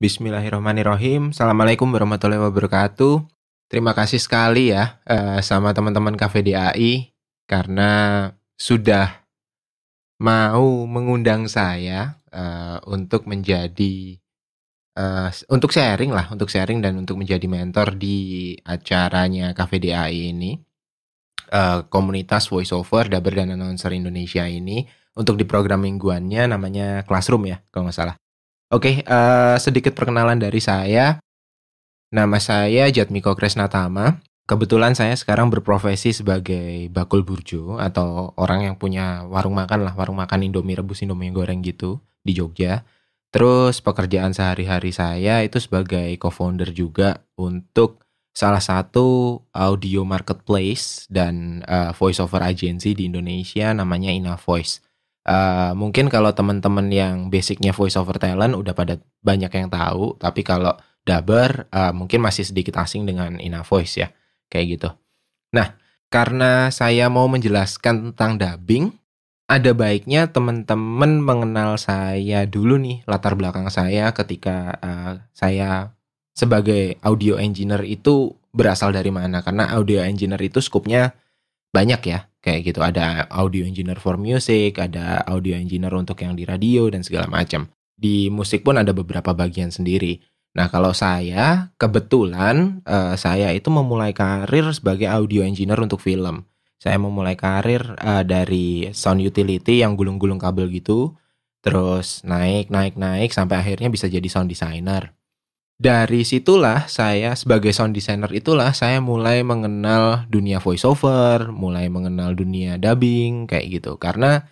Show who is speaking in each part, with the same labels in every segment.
Speaker 1: Bismillahirrahmanirrahim. Assalamualaikum warahmatullahi wabarakatuh. Terima kasih sekali ya eh, sama teman-teman KVDAI karena sudah mau mengundang saya eh, untuk menjadi eh, untuk sharing lah, untuk sharing dan untuk menjadi mentor di acaranya KVDAI ini. komunitas voiceover dubber dan announcer Indonesia ini untuk di program mingguannya namanya Classroom ya kalau nggak salah. Oke, okay, uh, eh, sedikit perkenalan dari saya. Nama saya Jatmiko Kresnatama. Kebetulan saya sekarang berprofesi sebagai bakul burjo atau orang yang punya warung makan lah, warung makan Indomie rebus, Indomie goreng gitu di Jogja. Terus pekerjaan sehari-hari saya itu sebagai co-founder juga untuk salah satu audio marketplace dan uh, voice over agency di Indonesia namanya Ina Voice. Eh, mungkin kalau teman-teman yang basicnya voice over talent udah pada banyak yang tahu, tapi kalau dabar uh, eh, mungkin masih sedikit asing dengan Ina Voice ya, kayak gitu. Nah, karena saya mau menjelaskan tentang dubbing, ada baiknya teman-teman mengenal saya dulu nih latar belakang saya ketika uh, saya sebagai audio engineer itu berasal dari mana karena audio engineer itu skupnya banyak ya kayak gitu ada audio engineer for music ada audio engineer untuk yang di radio dan segala macam di musik pun ada beberapa bagian sendiri nah kalau saya kebetulan uh, saya itu memulai karir sebagai audio engineer untuk film saya memulai karir uh, dari sound utility yang gulung-gulung kabel gitu terus naik naik naik sampai akhirnya bisa jadi sound designer dari situlah saya sebagai sound designer itulah saya mulai mengenal dunia voiceover, mulai mengenal dunia dubbing kayak gitu. Karena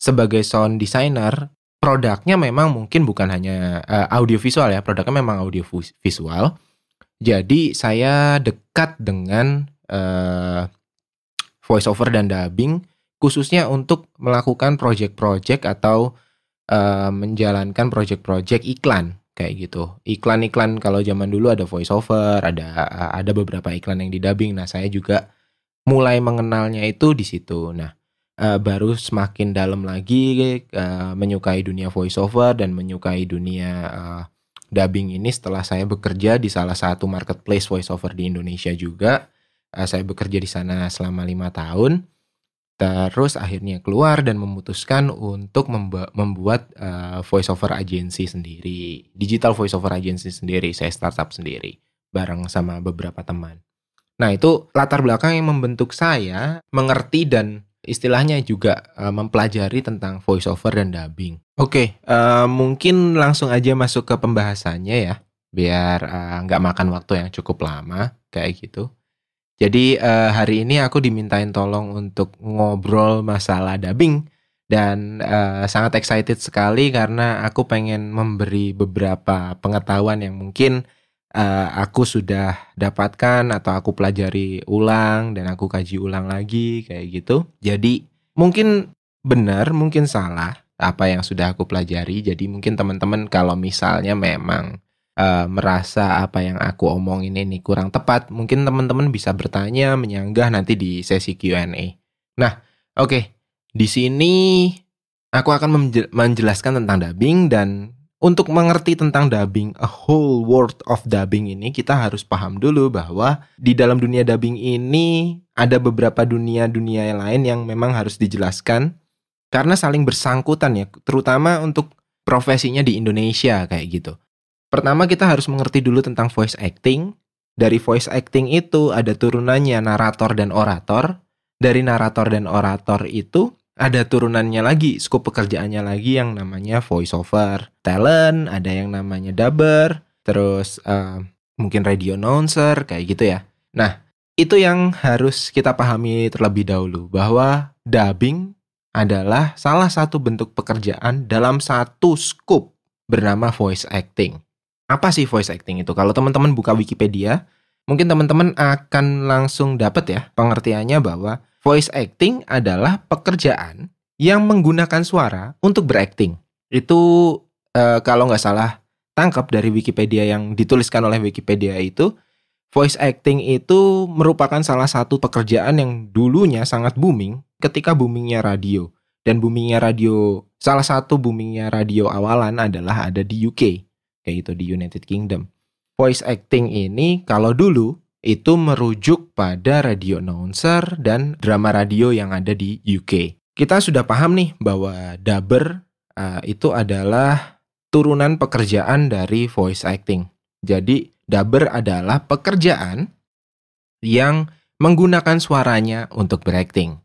Speaker 1: sebagai sound designer produknya memang mungkin bukan hanya uh, audiovisual ya, produknya memang audiovisual. Jadi saya dekat dengan uh, voiceover dan dubbing khususnya untuk melakukan project-project atau uh, menjalankan project-project iklan kayak gitu. Iklan-iklan kalau zaman dulu ada voice over, ada ada beberapa iklan yang didubbing. Nah, saya juga mulai mengenalnya itu di situ. Nah, uh, baru semakin dalam lagi uh, menyukai dunia voice over dan menyukai dunia uh, dubbing ini setelah saya bekerja di salah satu marketplace voice over di Indonesia juga. Uh, saya bekerja di sana selama lima tahun terus akhirnya keluar dan memutuskan untuk membuat uh, voiceover agency sendiri, digital voiceover agency sendiri, saya startup sendiri bareng sama beberapa teman. Nah, itu latar belakang yang membentuk saya mengerti dan istilahnya juga uh, mempelajari tentang voiceover dan dubbing. Oke, okay, uh, eh, mungkin langsung aja masuk ke pembahasannya ya, biar nggak uh, makan waktu yang cukup lama kayak gitu. Jadi uh, hari ini aku dimintain tolong untuk ngobrol masalah dubbing dan uh, sangat excited sekali karena aku pengen memberi beberapa pengetahuan yang mungkin uh, aku sudah dapatkan atau aku pelajari ulang dan aku kaji ulang lagi kayak gitu. Jadi mungkin benar, mungkin salah apa yang sudah aku pelajari. Jadi mungkin teman-teman kalau misalnya memang uh, merasa apa yang aku omongin ini kurang tepat, mungkin teman-teman bisa bertanya, menyanggah nanti di sesi Q&A. Nah, oke, okay. di sini aku akan menjelaskan tentang dubbing dan untuk mengerti tentang dubbing, a whole world of dubbing ini kita harus paham dulu bahwa di dalam dunia dubbing ini ada beberapa dunia-dunia lain yang memang harus dijelaskan karena saling bersangkutan ya, terutama untuk profesinya di Indonesia kayak gitu. Pertama kita harus mengerti dulu tentang voice acting. Dari voice acting itu ada turunannya narator dan orator. Dari narator dan orator itu ada turunannya lagi, skop pekerjaannya lagi yang namanya voice over, talent, ada yang namanya dubber, terus uh, mungkin radio announcer kayak gitu ya. Nah, itu yang harus kita pahami terlebih dahulu bahwa dubbing adalah salah satu bentuk pekerjaan dalam satu skup bernama voice acting apa sih voice acting itu? Kalau teman-teman buka Wikipedia, mungkin teman-teman akan langsung dapat ya pengertiannya bahwa voice acting adalah pekerjaan yang menggunakan suara untuk berakting. Itu e, kalau nggak salah tangkap dari Wikipedia yang dituliskan oleh Wikipedia itu voice acting itu merupakan salah satu pekerjaan yang dulunya sangat booming ketika boomingnya radio. Dan boomingnya radio, salah satu boomingnya radio awalan adalah ada di UK kayak itu di United Kingdom. Voice acting ini kalau dulu itu merujuk pada radio announcer dan drama radio yang ada di UK. Kita sudah paham nih bahwa dubber uh, itu adalah turunan pekerjaan dari voice acting. Jadi dubber adalah pekerjaan yang menggunakan suaranya untuk berakting.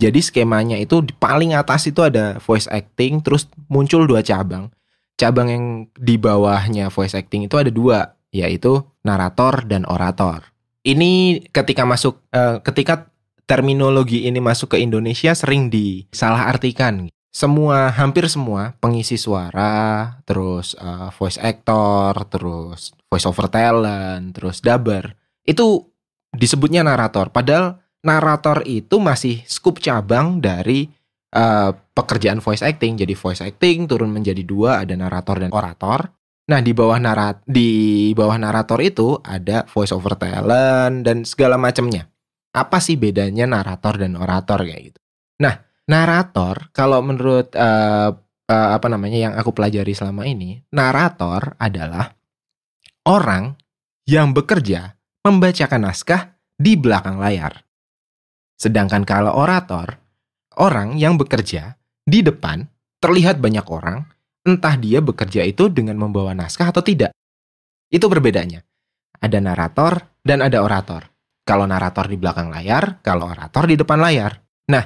Speaker 1: Jadi skemanya itu di paling atas itu ada voice acting, terus muncul dua cabang cabang yang di bawahnya voice acting itu ada dua, yaitu narator dan orator. Ini ketika masuk, uh, ketika terminologi ini masuk ke Indonesia sering disalahartikan. Semua, hampir semua pengisi suara, terus uh, voice actor, terus voice over talent, terus dubber, itu disebutnya narator. Padahal narator itu masih scoop cabang dari Eh, pekerjaan voice acting jadi voice acting turun menjadi dua ada narator dan orator nah di bawah narat di bawah narator itu ada voice over talent dan segala macamnya apa sih bedanya narator dan orator kayak gitu nah narator kalau menurut uh, uh, apa namanya yang aku pelajari selama ini narator adalah orang yang bekerja membacakan naskah di belakang layar sedangkan kalau orator orang yang bekerja di depan terlihat banyak orang, entah dia bekerja itu dengan membawa naskah atau tidak. Itu perbedaannya. Ada narator dan ada orator. Kalau narator di belakang layar, kalau orator di depan layar. Nah,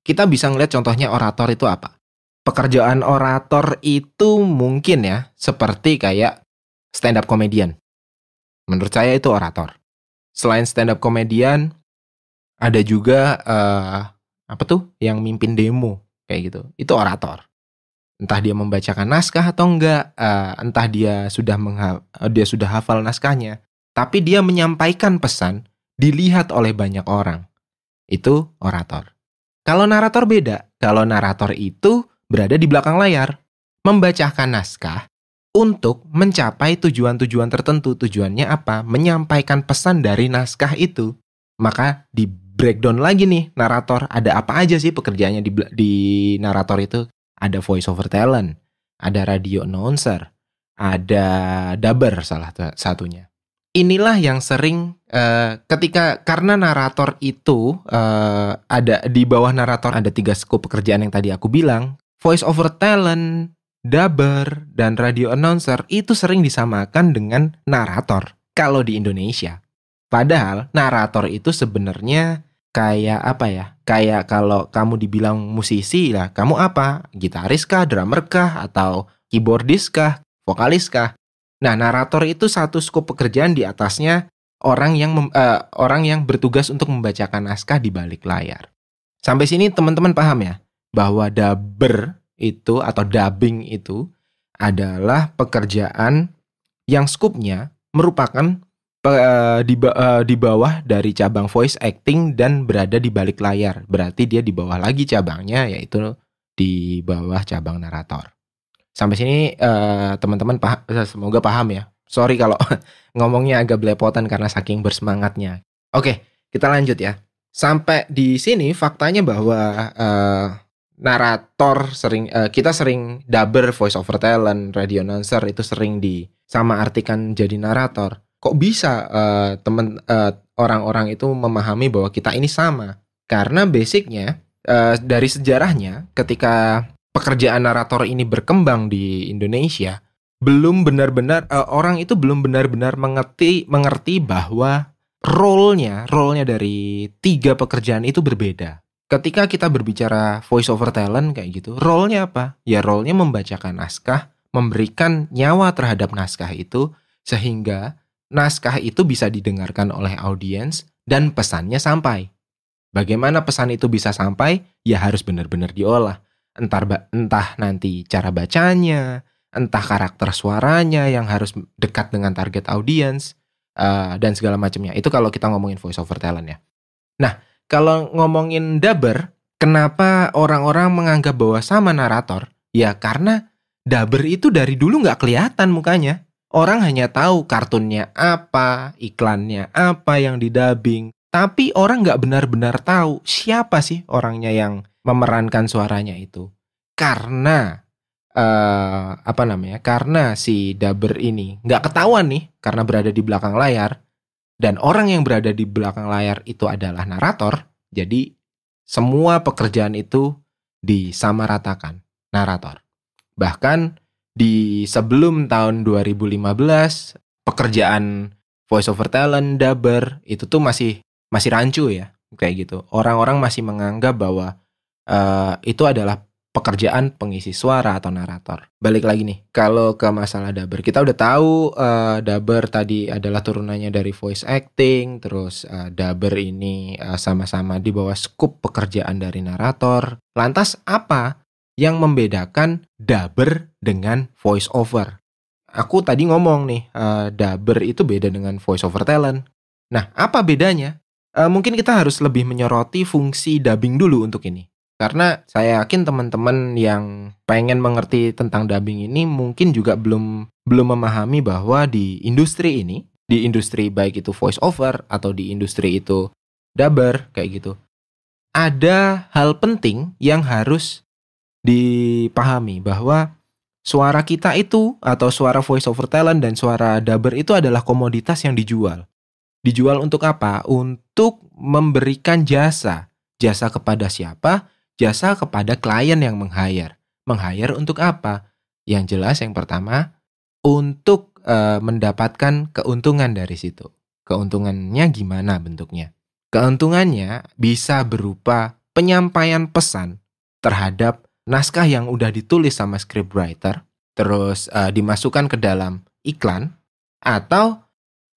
Speaker 1: kita bisa ngeliat contohnya orator itu apa. Pekerjaan orator itu mungkin ya, seperti kayak stand up komedian. Menurut saya itu orator. Selain stand up komedian, ada juga uh, apa tuh yang mimpin demo kayak gitu itu orator entah dia membacakan naskah atau enggak uh, entah dia sudah eh, dia sudah hafal naskahnya tapi dia menyampaikan pesan dilihat oleh banyak orang itu orator kalau narator beda kalau narator itu berada di belakang layar membacakan naskah untuk mencapai tujuan-tujuan tertentu tujuannya apa menyampaikan pesan dari naskah itu maka di breakdown lagi nih narator ada apa aja sih pekerjaannya di di narator itu ada voice over talent ada radio announcer ada dubber salah satunya inilah yang sering uh, ketika karena narator itu uh, ada di bawah narator ada tiga skop pekerjaan yang tadi aku bilang voice over talent dubber dan radio announcer itu sering disamakan dengan narator kalau di Indonesia padahal narator itu sebenarnya kayak apa ya? Kayak kalau kamu dibilang musisi lah, kamu apa? Gitaris kah, drummer kah, atau keyboardis kah, vokalis kah? Nah, narator itu satu skop pekerjaan di atasnya orang yang mem, uh, orang yang bertugas untuk membacakan naskah di balik layar. Sampai sini teman-teman paham ya bahwa dubber itu atau dubbing itu adalah pekerjaan yang skupnya merupakan Eh, di uh, di bawah dari cabang voice acting dan berada di balik layar. Berarti dia di bawah lagi cabangnya yaitu di bawah cabang narator. Sampai sini teman eh, teman-teman paham, semoga paham ya. Sorry kalau ngomongnya agak belepotan karena saking bersemangatnya. Oke, kita lanjut ya. Sampai di sini faktanya bahwa uh, narator sering uh, kita sering double voice over talent, radio announcer itu sering di sama artikan jadi narator kok bisa uh, eh, teman uh, eh, orang-orang itu memahami bahwa kita ini sama karena basicnya uh, dari sejarahnya ketika pekerjaan narator ini berkembang di Indonesia belum benar-benar uh, orang itu belum benar-benar mengerti mengerti bahwa role-nya role-nya dari tiga pekerjaan itu berbeda ketika kita berbicara voice over talent kayak gitu, role-nya apa? Ya role-nya membacakan naskah, memberikan nyawa terhadap naskah itu sehingga naskah itu bisa didengarkan oleh audiens dan pesannya sampai. Bagaimana pesan itu bisa sampai? Ya harus benar-benar diolah. Entar entah nanti cara bacanya, entah karakter suaranya yang harus dekat dengan target audiens uh, dan segala macamnya. Itu kalau kita ngomongin voice over talent ya. Nah, kalau ngomongin dubber, kenapa orang-orang menganggap bahwa sama narator? Ya karena dubber itu dari dulu nggak kelihatan mukanya. Orang hanya tahu kartunnya apa, iklannya apa yang didabing, tapi orang nggak benar-benar tahu siapa sih orangnya yang memerankan suaranya itu. Karena uh, apa namanya? Karena si daber ini nggak ketahuan nih karena berada di belakang layar dan orang yang berada di belakang layar itu adalah narator. Jadi semua pekerjaan itu disamaratakan narator. Bahkan di sebelum tahun 2015 pekerjaan voice over talent, dubber itu tuh masih masih rancu ya kayak gitu. Orang-orang masih menganggap bahwa uh, itu adalah pekerjaan pengisi suara atau narator. Balik lagi nih, kalau ke masalah dubber, kita udah tahu uh, dubber tadi adalah turunannya dari voice acting, terus uh, dubber ini sama-sama uh, sama -sama di bawah skup pekerjaan dari narator. Lantas apa yang membedakan dubber dengan voice over. Aku tadi ngomong nih, uh, dubber itu beda dengan voice over talent. Nah, apa bedanya? Uh, mungkin kita harus lebih menyoroti fungsi dubbing dulu untuk ini. Karena saya yakin teman-teman yang pengen mengerti tentang dubbing ini mungkin juga belum belum memahami bahwa di industri ini, di industri baik itu voice over atau di industri itu dubber kayak gitu. Ada hal penting yang harus dipahami bahwa suara kita itu atau suara voice over talent dan suara dubber itu adalah komoditas yang dijual. Dijual untuk apa? Untuk memberikan jasa. Jasa kepada siapa? Jasa kepada klien yang meng-hire. untuk apa? Yang jelas yang pertama untuk e, mendapatkan keuntungan dari situ. Keuntungannya gimana bentuknya? Keuntungannya bisa berupa penyampaian pesan terhadap naskah yang udah ditulis sama scriptwriter terus uh, dimasukkan ke dalam iklan atau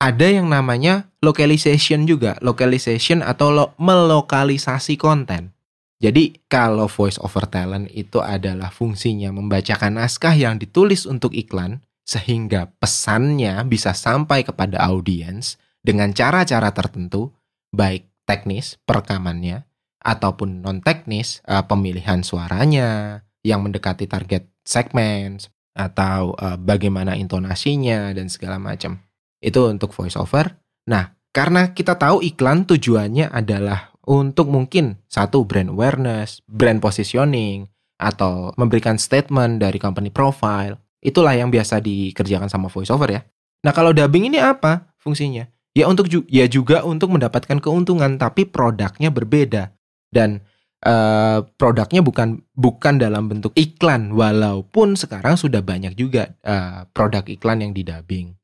Speaker 1: ada yang namanya localization juga, localization atau lo melokalisasi konten. Jadi kalau voice over talent itu adalah fungsinya membacakan naskah yang ditulis untuk iklan sehingga pesannya bisa sampai kepada audiens dengan cara-cara tertentu, baik teknis perekamannya ataupun non teknis uh, eh, pemilihan suaranya yang mendekati target segmen atau uh, bagaimana intonasinya dan segala macam. Itu untuk voice over. Nah, karena kita tahu iklan tujuannya adalah untuk mungkin satu brand awareness, brand positioning atau memberikan statement dari company profile. Itulah yang biasa dikerjakan sama voice over ya. Nah, kalau dubbing ini apa fungsinya? Ya untuk ya juga untuk mendapatkan keuntungan tapi produknya berbeda dan uh, produknya bukan bukan dalam bentuk iklan walaupun sekarang sudah banyak juga uh, produk iklan yang didubbing.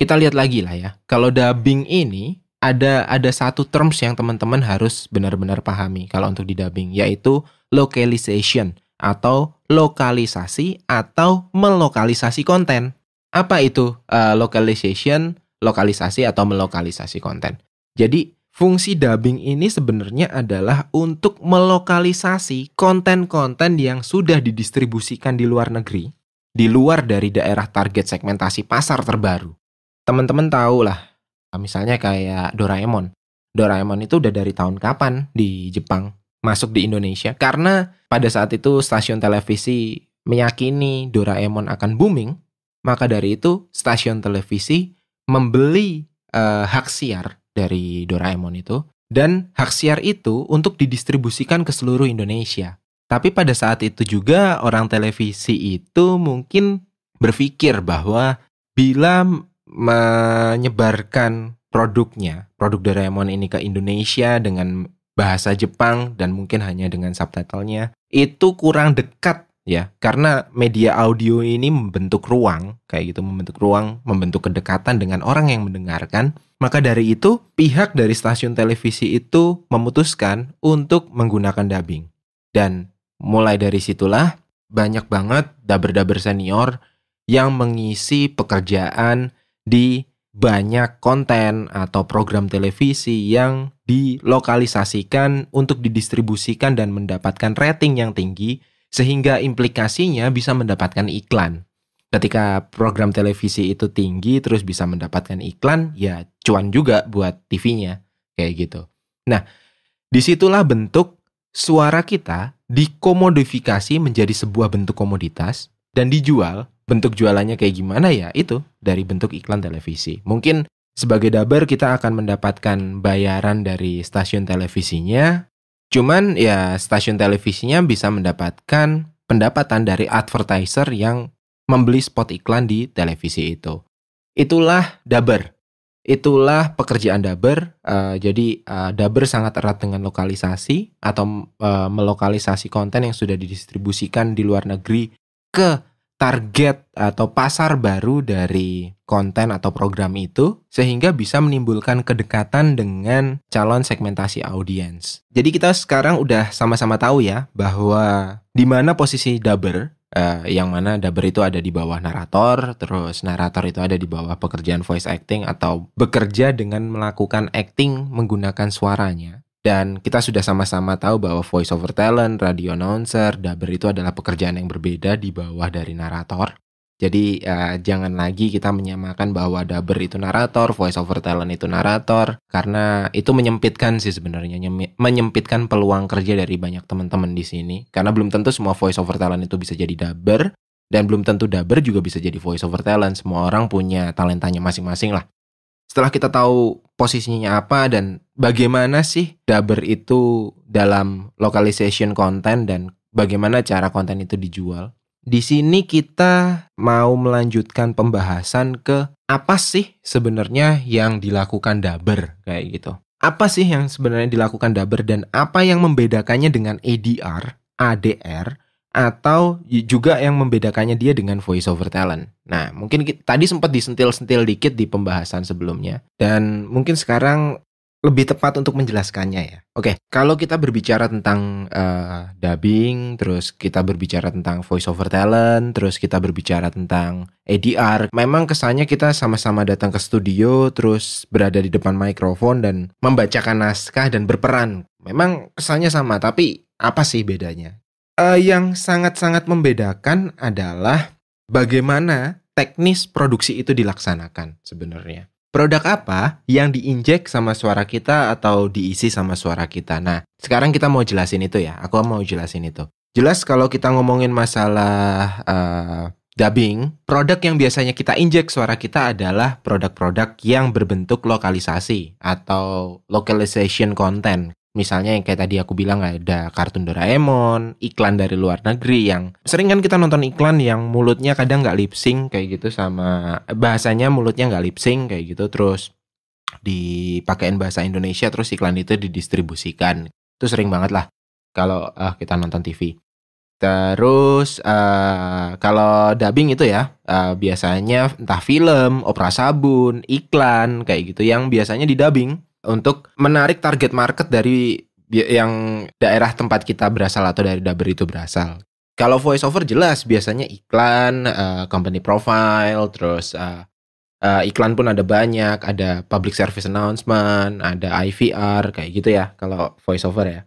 Speaker 1: Kita lihat lagi lah ya. Kalau dubbing ini ada ada satu terms yang teman-teman harus benar-benar pahami kalau untuk didubbing yaitu localization atau lokalisasi atau melokalisasi konten. Apa itu uh, localization, lokalisasi atau melokalisasi konten? Jadi Fungsi dubbing ini sebenarnya adalah untuk melokalisasi konten-konten yang sudah didistribusikan di luar negeri, di luar dari daerah target segmentasi pasar terbaru. Teman-teman tahu lah, misalnya kayak Doraemon. Doraemon itu udah dari tahun kapan di Jepang masuk di Indonesia? Karena pada saat itu stasiun televisi meyakini Doraemon akan booming, maka dari itu stasiun televisi membeli uh, hak siar dari Doraemon itu. Dan hak siar itu untuk didistribusikan ke seluruh Indonesia. Tapi pada saat itu juga orang televisi itu mungkin berpikir bahwa bila menyebarkan produknya, produk Doraemon ini ke Indonesia dengan bahasa Jepang dan mungkin hanya dengan subtitlenya, itu kurang dekat ya karena media audio ini membentuk ruang kayak gitu membentuk ruang membentuk kedekatan dengan orang yang mendengarkan maka dari itu pihak dari stasiun televisi itu memutuskan untuk menggunakan dubbing dan mulai dari situlah banyak banget daber-daber senior yang mengisi pekerjaan di banyak konten atau program televisi yang dilokalisasikan untuk didistribusikan dan mendapatkan rating yang tinggi sehingga implikasinya bisa mendapatkan iklan. Ketika program televisi itu tinggi terus bisa mendapatkan iklan, ya cuan juga buat TV-nya kayak gitu. Nah, disitulah bentuk suara kita dikomodifikasi menjadi sebuah bentuk komoditas dan dijual. Bentuk jualannya kayak gimana ya? Itu dari bentuk iklan televisi. Mungkin sebagai dabar kita akan mendapatkan bayaran dari stasiun televisinya Cuman ya stasiun televisinya bisa mendapatkan pendapatan dari advertiser yang membeli spot iklan di televisi itu. Itulah daber. Itulah pekerjaan daber. Uh, jadi uh, daber sangat erat dengan lokalisasi atau uh, melokalisasi konten yang sudah didistribusikan di luar negeri ke target atau pasar baru dari konten atau program itu sehingga bisa menimbulkan kedekatan dengan calon segmentasi audiens. Jadi kita sekarang udah sama-sama tahu ya bahwa di mana posisi dubber Uh, eh, yang mana dubber itu ada di bawah narator, terus narator itu ada di bawah pekerjaan voice acting atau bekerja dengan melakukan acting menggunakan suaranya. Dan kita sudah sama-sama tahu bahwa voice over talent, radio announcer, dubber itu adalah pekerjaan yang berbeda di bawah dari narator. Jadi uh, jangan lagi kita menyamakan bahwa dubber itu narator, voice over talent itu narator, karena itu menyempitkan sih sebenarnya, menyempitkan peluang kerja dari banyak teman-teman di sini. Karena belum tentu semua voice over talent itu bisa jadi dubber, dan belum tentu dubber juga bisa jadi voice over talent. Semua orang punya talentanya masing-masing lah setelah kita tahu posisinya apa dan bagaimana sih Daber itu dalam localization konten dan bagaimana cara konten itu dijual. Di sini kita mau melanjutkan pembahasan ke apa sih sebenarnya yang dilakukan Daber kayak gitu. Apa sih yang sebenarnya dilakukan Daber dan apa yang membedakannya dengan ADR, ADR atau juga yang membedakannya dia dengan voice over talent. Nah, mungkin kita, tadi sempat disentil-sentil dikit di pembahasan sebelumnya dan mungkin sekarang lebih tepat untuk menjelaskannya ya. Oke, okay, kalau kita berbicara tentang uh, dubbing, terus kita berbicara tentang voice over talent, terus kita berbicara tentang ADR, memang kesannya kita sama-sama datang ke studio, terus berada di depan mikrofon dan membacakan naskah dan berperan. Memang kesannya sama, tapi apa sih bedanya? uh, yang sangat-sangat membedakan adalah bagaimana teknis produksi itu dilaksanakan sebenarnya. Produk apa yang diinjek sama suara kita atau diisi sama suara kita. Nah, sekarang kita mau jelasin itu ya. Aku mau jelasin itu. Jelas kalau kita ngomongin masalah uh, dubbing, produk yang biasanya kita injek suara kita adalah produk-produk yang berbentuk lokalisasi atau localization content Misalnya yang kayak tadi aku bilang ada kartun Doraemon, iklan dari luar negeri yang sering kan kita nonton iklan yang mulutnya kadang nggak lipsing kayak gitu sama bahasanya mulutnya nggak lipsing kayak gitu terus dipakein bahasa Indonesia terus iklan itu didistribusikan. Itu sering banget lah kalau uh, kita nonton TV. Terus uh, kalau dubbing itu ya uh, biasanya entah film, opera sabun, iklan kayak gitu yang biasanya di dubbing untuk menarik target market dari yang daerah tempat kita berasal atau dari daber itu berasal. Kalau voice over jelas biasanya iklan, uh, company profile, terus uh, uh, iklan pun ada banyak, ada public service announcement, ada IVR kayak gitu ya kalau voice over ya.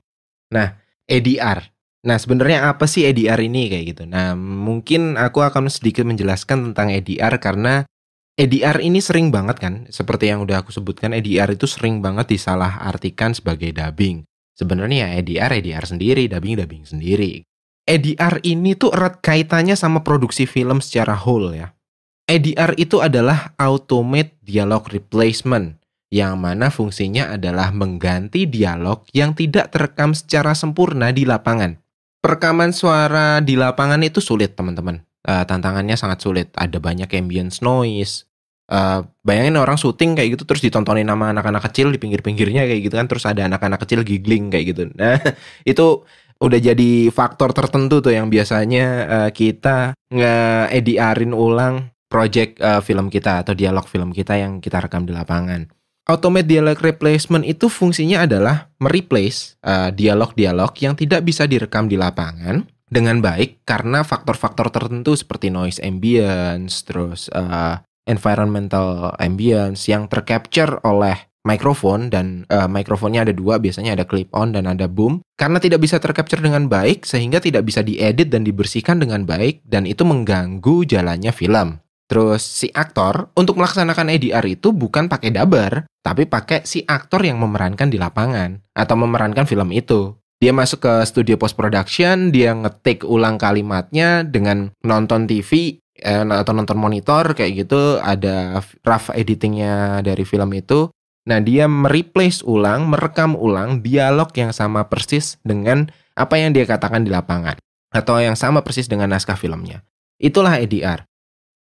Speaker 1: Nah, ADR. Nah, sebenarnya apa sih ADR ini kayak gitu. Nah, mungkin aku akan sedikit menjelaskan tentang ADR karena EDR ini sering banget kan, seperti yang udah aku sebutkan, EDR itu sering banget disalahartikan sebagai dubbing. Sebenarnya ya EDR, EDR sendiri, dubbing, dubbing sendiri. EDR ini tuh erat kaitannya sama produksi film secara whole ya. EDR itu adalah Automate Dialog Replacement, yang mana fungsinya adalah mengganti dialog yang tidak terekam secara sempurna di lapangan. Perekaman suara di lapangan itu sulit teman-teman Eh, tantangannya sangat sulit. Ada banyak ambience noise. Uh, bayangin orang syuting kayak gitu terus ditontonin nama anak-anak kecil di pinggir-pinggirnya kayak gitu kan terus ada anak-anak kecil giggling kayak gitu. Nah, itu udah jadi faktor tertentu tuh yang biasanya uh, kita nge-ediarin ulang project uh, film kita atau dialog film kita yang kita rekam di lapangan. Automate dialog replacement itu fungsinya adalah mereplace dialog-dialog uh, dialog -dialog yang tidak bisa direkam di lapangan dengan baik karena faktor-faktor tertentu seperti noise ambience, terus uh, environmental ambience yang tercapture oleh mikrofon dan uh, mikrofonnya ada dua biasanya ada clip on dan ada boom karena tidak bisa tercapture dengan baik sehingga tidak bisa diedit dan dibersihkan dengan baik dan itu mengganggu jalannya film. Terus si aktor untuk melaksanakan ADR itu bukan pakai dabar tapi pakai si aktor yang memerankan di lapangan atau memerankan film itu dia masuk ke studio post production dia ngetik ulang kalimatnya dengan nonton TV eh, atau nonton monitor kayak gitu ada rough editingnya dari film itu nah dia mereplace ulang merekam ulang dialog yang sama persis dengan apa yang dia katakan di lapangan atau yang sama persis dengan naskah filmnya itulah ADR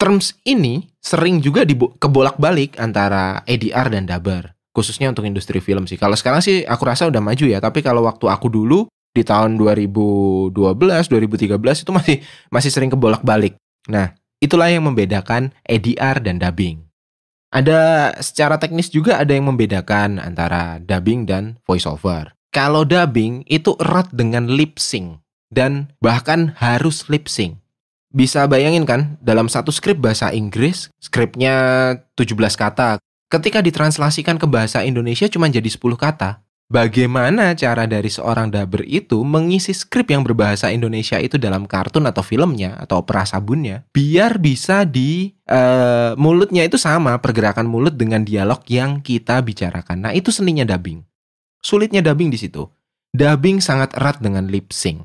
Speaker 1: terms ini sering juga kebolak-balik antara ADR dan dubber khususnya untuk industri film sih. Kalau sekarang sih aku rasa udah maju ya, tapi kalau waktu aku dulu di tahun 2012, 2013 itu masih masih sering kebolak-balik. Nah, itulah yang membedakan ADR dan dubbing. Ada secara teknis juga ada yang membedakan antara dubbing dan voiceover. Kalau dubbing itu erat dengan lip sync dan bahkan harus lip sync. Bisa bayangin kan, dalam satu skrip bahasa Inggris, skripnya 17 kata, ketika ditranslasikan ke bahasa Indonesia cuma jadi 10 kata. Bagaimana cara dari seorang daber itu mengisi skrip yang berbahasa Indonesia itu dalam kartun atau filmnya atau opera sabunnya biar bisa di uh, mulutnya itu sama pergerakan mulut dengan dialog yang kita bicarakan. Nah, itu seninya dubbing. Sulitnya dubbing di situ. Dubbing sangat erat dengan lip sync.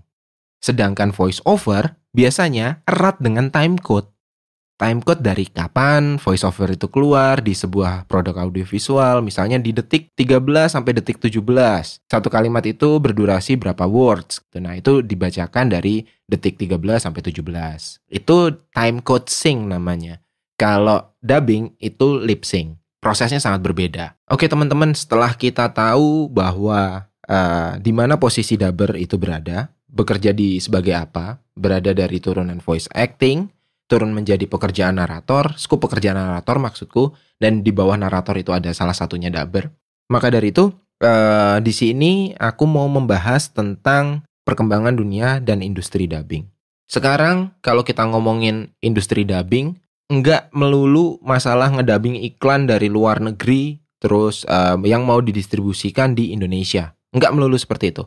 Speaker 1: Sedangkan voice over biasanya erat dengan time code timecode dari kapan voiceover itu keluar di sebuah produk audiovisual, misalnya di detik 13 sampai detik 17. Satu kalimat itu berdurasi berapa words. Gitu. Nah, itu dibacakan dari detik 13 sampai 17. Itu timecode sync namanya. Kalau dubbing itu lip sync. Prosesnya sangat berbeda. Oke, teman-teman, setelah kita tahu bahwa uh, di mana posisi dubber itu berada, bekerja di sebagai apa, berada dari turunan voice acting, turun menjadi pekerjaan narator, skup pekerjaan narator maksudku, dan di bawah narator itu ada salah satunya daber. Maka dari itu, eh, di sini aku mau membahas tentang perkembangan dunia dan industri dubbing. Sekarang kalau kita ngomongin industri dubbing, nggak melulu masalah ngedubbing iklan dari luar negeri terus eh, yang mau didistribusikan di Indonesia. Nggak melulu seperti itu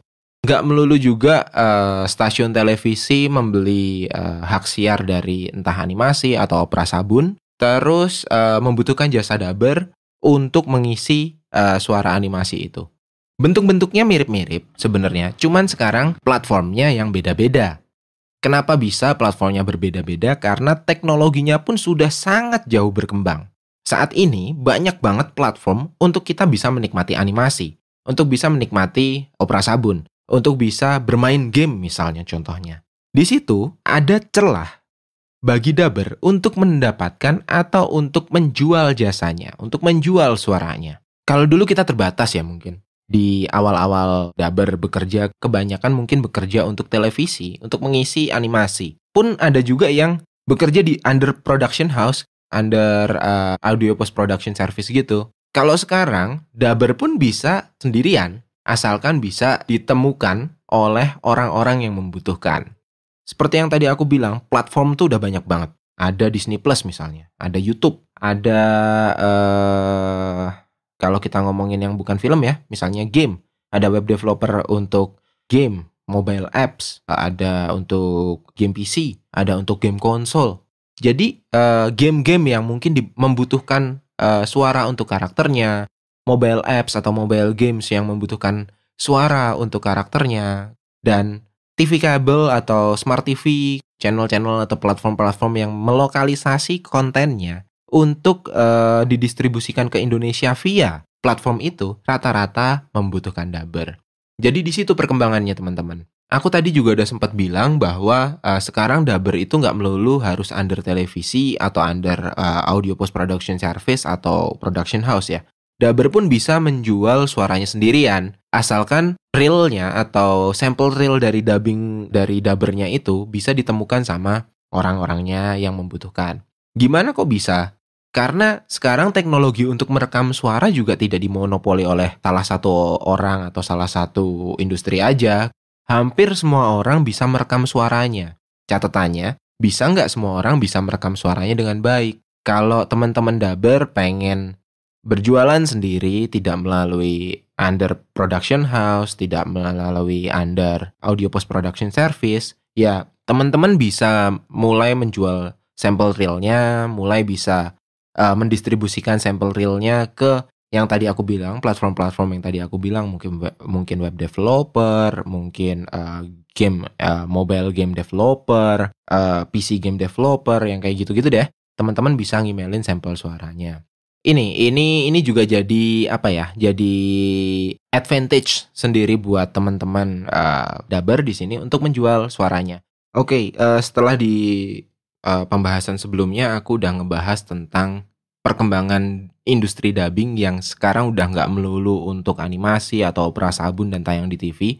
Speaker 1: nggak melulu juga uh, stasiun televisi membeli uh, hak siar dari entah animasi atau opera sabun, terus uh, membutuhkan jasa daber untuk mengisi uh, suara animasi itu. Bentuk-bentuknya mirip-mirip sebenarnya, cuman sekarang platformnya yang beda-beda. Kenapa bisa platformnya berbeda-beda? Karena teknologinya pun sudah sangat jauh berkembang. Saat ini banyak banget platform untuk kita bisa menikmati animasi, untuk bisa menikmati opera sabun, untuk bisa bermain game misalnya contohnya. Di situ ada celah bagi Daber untuk mendapatkan atau untuk menjual jasanya, untuk menjual suaranya. Kalau dulu kita terbatas ya mungkin. Di awal-awal Daber bekerja, kebanyakan mungkin bekerja untuk televisi, untuk mengisi animasi. Pun ada juga yang bekerja di under production house, under uh, audio post production service gitu. Kalau sekarang, Daber pun bisa sendirian asalkan bisa ditemukan oleh orang-orang yang membutuhkan. Seperti yang tadi aku bilang, platform tuh udah banyak banget. Ada Disney Plus misalnya, ada YouTube, ada uh, kalau kita ngomongin yang bukan film ya, misalnya game, ada web developer untuk game, mobile apps, ada untuk game PC, ada untuk game konsol. Jadi eh, game-game yang mungkin membutuhkan uh, suara untuk karakternya, mobile apps atau mobile games yang membutuhkan suara untuk karakternya dan TV kabel atau smart TV, channel-channel atau platform-platform yang melokalisasi kontennya untuk uh, didistribusikan ke Indonesia via platform itu rata-rata membutuhkan dubber. Jadi di situ perkembangannya teman-teman. Aku tadi juga udah sempat bilang bahwa uh, sekarang dubber itu nggak melulu harus under televisi atau under uh, audio post production service atau production house ya. Daber pun bisa menjual suaranya sendirian, asalkan realnya atau sampel real dari dubbing dari dabernya itu bisa ditemukan sama orang-orangnya yang membutuhkan. Gimana kok bisa? Karena sekarang teknologi untuk merekam suara juga tidak dimonopoli oleh salah satu orang atau salah satu industri aja. Hampir semua orang bisa merekam suaranya. Catatannya, bisa nggak semua orang bisa merekam suaranya dengan baik? Kalau teman-teman daber pengen berjualan sendiri tidak melalui under production house, tidak melalui under audio post production service, ya teman-teman bisa mulai menjual sampel realnya, mulai bisa uh, mendistribusikan sampel realnya ke yang tadi aku bilang platform-platform yang tadi aku bilang mungkin mungkin web developer, mungkin uh, game uh, mobile game developer, uh, PC game developer yang kayak gitu-gitu deh. Teman-teman bisa ngemailin sampel suaranya ini ini ini juga jadi apa ya jadi advantage sendiri buat teman-teman uh, eh, dabar di sini untuk menjual suaranya oke okay, uh, eh, setelah di uh, pembahasan sebelumnya aku udah ngebahas tentang perkembangan industri dubbing yang sekarang udah nggak melulu untuk animasi atau opera sabun dan tayang di TV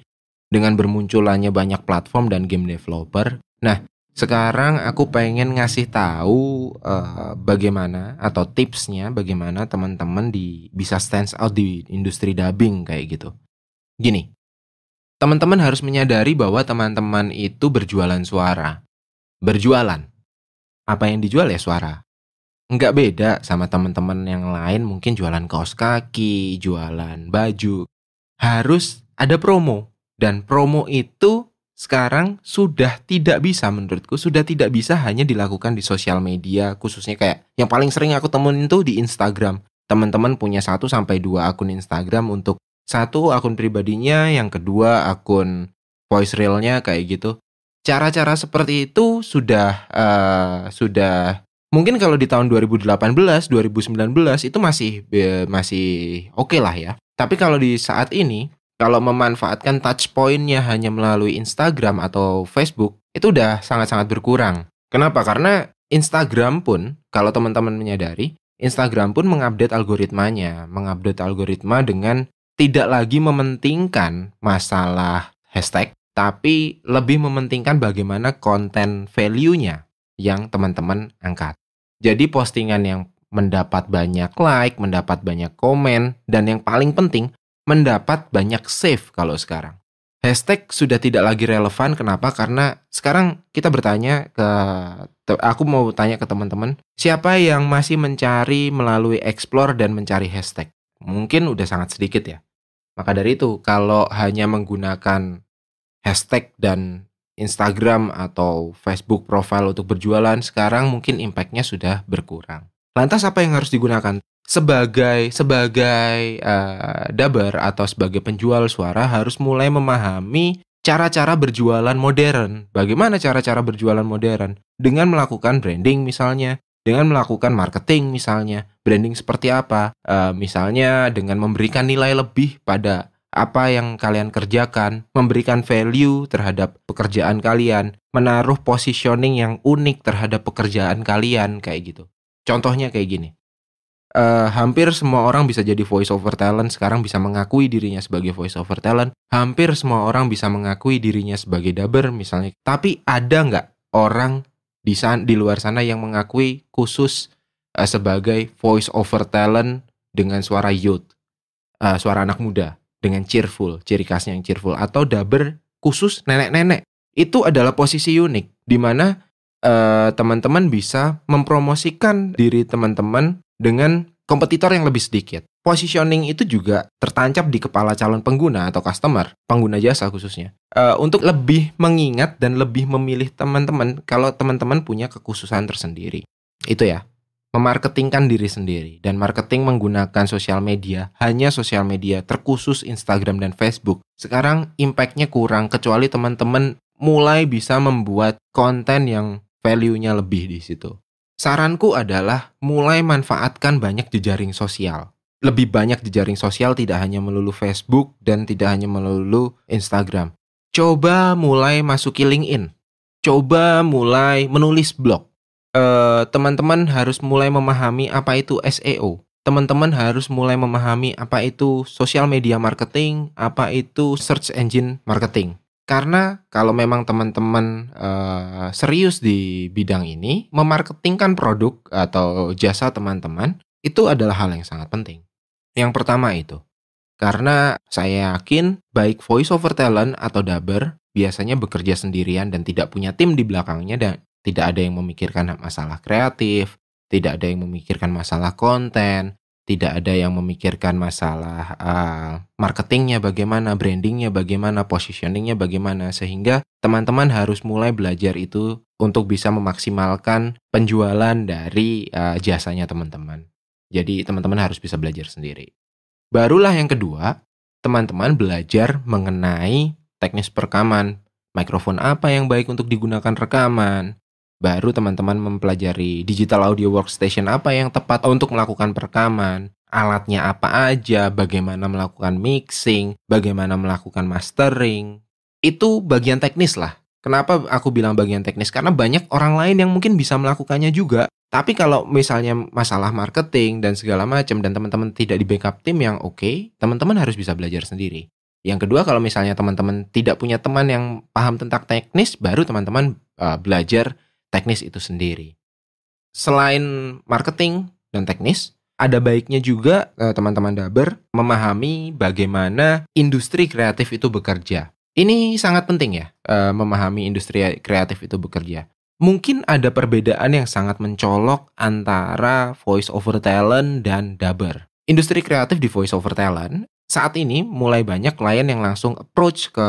Speaker 1: dengan bermunculannya banyak platform dan game developer. Nah, sekarang aku pengen ngasih tahu uh, bagaimana atau tipsnya bagaimana teman-teman di bisa stands out di industri dubbing kayak gitu. Gini, teman-teman harus menyadari bahwa teman-teman itu berjualan suara. Berjualan. Apa yang dijual ya suara. Nggak beda sama teman-teman yang lain mungkin jualan kaos kaki, jualan baju. Harus ada promo. Dan promo itu sekarang sudah tidak bisa menurutku sudah tidak bisa hanya dilakukan di sosial media khususnya kayak yang paling sering aku temuin tuh di Instagram. Teman-teman punya satu sampai dua akun Instagram untuk satu akun pribadinya, yang kedua akun voice realnya kayak gitu. Cara-cara seperti itu sudah uh, sudah mungkin kalau di tahun 2018, 2019 itu masih uh, masih oke okay lah ya. Tapi kalau di saat ini kalau memanfaatkan touch pointnya hanya melalui Instagram atau Facebook itu udah sangat-sangat berkurang. Kenapa? Karena Instagram pun kalau teman-teman menyadari Instagram pun mengupdate algoritmanya, mengupdate algoritma dengan tidak lagi mementingkan masalah hashtag, tapi lebih mementingkan bagaimana konten value-nya yang teman-teman angkat. Jadi postingan yang mendapat banyak like, mendapat banyak komen, dan yang paling penting mendapat banyak save kalau sekarang. Hashtag sudah tidak lagi relevan kenapa? Karena sekarang kita bertanya ke aku mau tanya ke teman-teman, siapa yang masih mencari melalui explore dan mencari hashtag? Mungkin udah sangat sedikit ya. Maka dari itu, kalau hanya menggunakan hashtag dan Instagram atau Facebook profile untuk berjualan sekarang mungkin impactnya sudah berkurang. Lantas apa yang harus digunakan? sebagai sebagai uh, eh, dabar atau sebagai penjual suara harus mulai memahami cara-cara berjualan modern. Bagaimana cara-cara berjualan modern? Dengan melakukan branding misalnya, dengan melakukan marketing misalnya. Branding seperti apa? Uh, misalnya dengan memberikan nilai lebih pada apa yang kalian kerjakan, memberikan value terhadap pekerjaan kalian, menaruh positioning yang unik terhadap pekerjaan kalian kayak gitu. Contohnya kayak gini uh, hampir semua orang bisa jadi voice over talent sekarang bisa mengakui dirinya sebagai voice over talent hampir semua orang bisa mengakui dirinya sebagai dubber misalnya tapi ada nggak orang di san di luar sana yang mengakui khusus uh, sebagai voice over talent dengan suara youth uh, suara anak muda dengan cheerful ciri khasnya yang cheerful atau dubber khusus nenek-nenek itu adalah posisi unik di mana teman-teman uh, teman -teman bisa mempromosikan diri teman-teman dengan kompetitor yang lebih sedikit. Positioning itu juga tertancap di kepala calon pengguna atau customer, pengguna jasa khususnya, uh, untuk lebih mengingat dan lebih memilih teman-teman kalau teman-teman punya kekhususan tersendiri. Itu ya, memarketingkan diri sendiri dan marketing menggunakan sosial media hanya sosial media terkhusus Instagram dan Facebook. Sekarang impactnya kurang kecuali teman-teman mulai bisa membuat konten yang value-nya lebih di situ. Saranku adalah mulai manfaatkan banyak jejaring sosial. Lebih banyak jejaring sosial tidak hanya melulu Facebook dan tidak hanya melulu Instagram. Coba mulai masuki LinkedIn. Coba mulai menulis blog. Eh, teman-teman uh, harus mulai memahami apa itu SEO. Teman-teman harus mulai memahami apa itu social media marketing, apa itu search engine marketing karena kalau memang teman-teman uh, serius di bidang ini, memarketingkan produk atau jasa teman-teman itu adalah hal yang sangat penting. Yang pertama itu, karena saya yakin baik voice over talent atau dubber biasanya bekerja sendirian dan tidak punya tim di belakangnya dan tidak ada yang memikirkan masalah kreatif, tidak ada yang memikirkan masalah konten, tidak ada yang memikirkan masalah uh, marketingnya bagaimana, brandingnya bagaimana, positioningnya bagaimana, sehingga teman-teman harus mulai belajar itu untuk bisa memaksimalkan penjualan dari uh, jasanya teman-teman. Jadi teman-teman harus bisa belajar sendiri. Barulah yang kedua, teman-teman belajar mengenai teknis perekaman, mikrofon apa yang baik untuk digunakan rekaman, baru teman-teman mempelajari digital audio workstation apa yang tepat untuk melakukan perekaman, alatnya apa aja, bagaimana melakukan mixing, bagaimana melakukan mastering. Itu bagian teknis lah. Kenapa aku bilang bagian teknis? Karena banyak orang lain yang mungkin bisa melakukannya juga. Tapi kalau misalnya masalah marketing dan segala macam dan teman-teman tidak di backup tim yang oke, okay, teman-teman harus bisa belajar sendiri. Yang kedua kalau misalnya teman-teman tidak punya teman yang paham tentang teknis, baru teman-teman uh, belajar teknis itu sendiri. Selain marketing dan teknis, ada baiknya juga eh, teman-teman Daber memahami bagaimana industri kreatif itu bekerja. Ini sangat penting ya, eh, memahami industri kreatif itu bekerja. Mungkin ada perbedaan yang sangat mencolok antara voice over talent dan daber. Industri kreatif di voice over talent saat ini mulai banyak klien yang langsung approach ke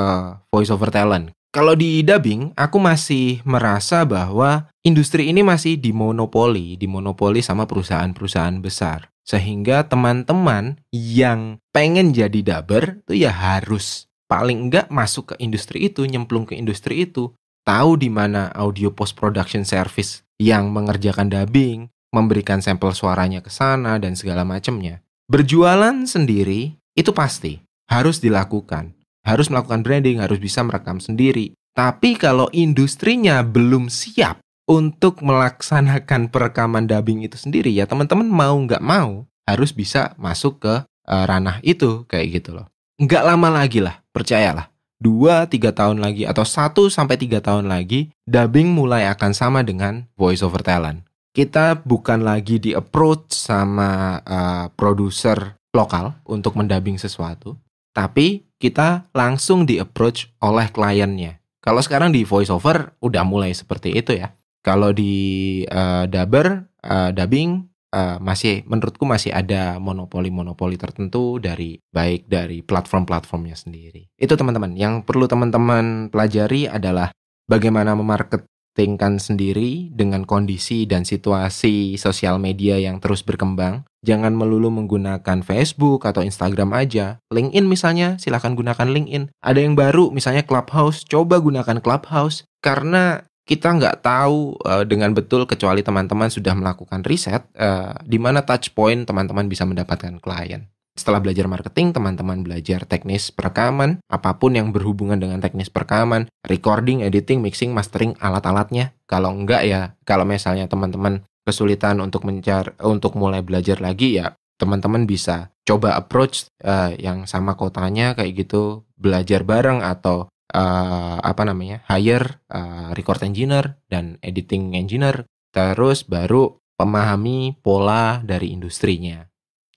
Speaker 1: voice over talent, kalau di dubbing, aku masih merasa bahwa industri ini masih dimonopoli, dimonopoli sama perusahaan-perusahaan besar. Sehingga teman-teman yang pengen jadi dubber itu ya harus paling enggak masuk ke industri itu, nyemplung ke industri itu, tahu di mana audio post production service yang mengerjakan dubbing, memberikan sampel suaranya ke sana dan segala macamnya. Berjualan sendiri itu pasti harus dilakukan harus melakukan branding, harus bisa merekam sendiri. Tapi kalau industrinya belum siap untuk melaksanakan perekaman dubbing itu sendiri, ya teman-teman mau nggak mau harus bisa masuk ke eh, ranah itu kayak gitu loh. Nggak lama lagi lah, percayalah. dua tiga tahun lagi atau satu sampai tiga tahun lagi dubbing mulai akan sama dengan voice over talent. Kita bukan lagi di approach sama uh, produser lokal untuk mendubbing sesuatu, tapi kita langsung di approach oleh kliennya. Kalau sekarang di voiceover udah mulai seperti itu ya. Kalau di uh, dubber, uh, dubbing uh, masih menurutku masih ada monopoli-monopoli tertentu dari baik dari platform-platformnya sendiri. Itu teman-teman, yang perlu teman-teman pelajari adalah bagaimana memarket settingkan sendiri dengan kondisi dan situasi sosial media yang terus berkembang. Jangan melulu menggunakan Facebook atau Instagram aja. LinkedIn misalnya, silahkan gunakan LinkedIn. Ada yang baru, misalnya Clubhouse, coba gunakan Clubhouse. Karena kita nggak tahu uh, dengan betul kecuali teman-teman sudah melakukan riset uh, di mana touch point teman-teman bisa mendapatkan klien. Setelah belajar marketing, teman-teman belajar teknis perekaman, apapun yang berhubungan dengan teknis perekaman, recording, editing, mixing, mastering, alat-alatnya. Kalau enggak ya, kalau misalnya teman-teman kesulitan untuk mencar untuk mulai belajar lagi ya, teman-teman bisa coba approach uh, yang sama kotanya kayak gitu, belajar bareng atau uh, apa namanya? hire uh, record engineer dan editing engineer, terus baru memahami pola dari industrinya.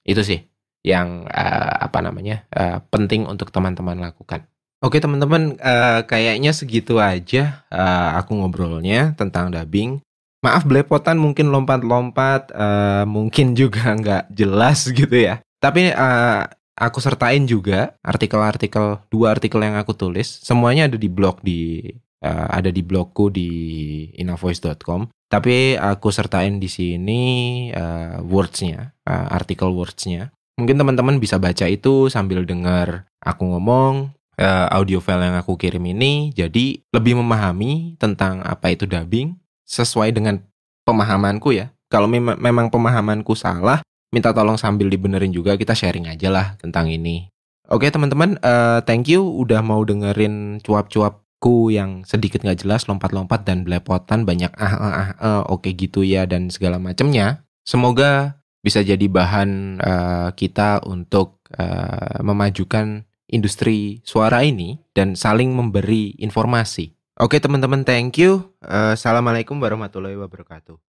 Speaker 1: Itu sih yang uh, apa namanya uh, penting untuk teman-teman lakukan. Oke teman-teman, uh, kayaknya segitu aja uh, aku ngobrolnya tentang dubbing. Maaf belepotan, mungkin lompat-lompat, uh, mungkin juga nggak jelas gitu ya. Tapi uh, aku sertain juga artikel-artikel dua artikel yang aku tulis, semuanya ada di blog di uh, ada di blogku di inavoice.com. Tapi aku sertain di sini uh, wordsnya, uh, artikel wordsnya. Mungkin teman-teman bisa baca itu sambil dengar aku ngomong uh, audio file yang aku kirim ini jadi lebih memahami tentang apa itu dubbing sesuai dengan pemahamanku ya. Kalau mem memang pemahamanku salah, minta tolong sambil dibenerin juga kita sharing aja lah tentang ini. Oke teman-teman, uh, thank you udah mau dengerin cuap-cuapku yang sedikit nggak jelas, lompat-lompat dan belepotan banyak ah ah ah, ah oke okay gitu ya dan segala macamnya. Semoga bisa jadi bahan uh, kita untuk uh, memajukan industri suara ini dan saling memberi informasi. Oke teman-teman, thank you. Uh, Assalamualaikum warahmatullahi wabarakatuh.